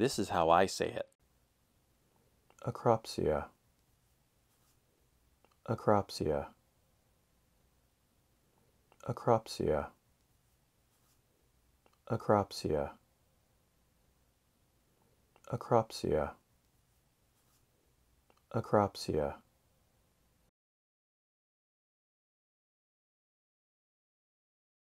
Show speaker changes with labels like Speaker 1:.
Speaker 1: This is how I say it.
Speaker 2: Acropsia. Acropsia. Acropsia. Acropsia. Acropsia. Acropsia.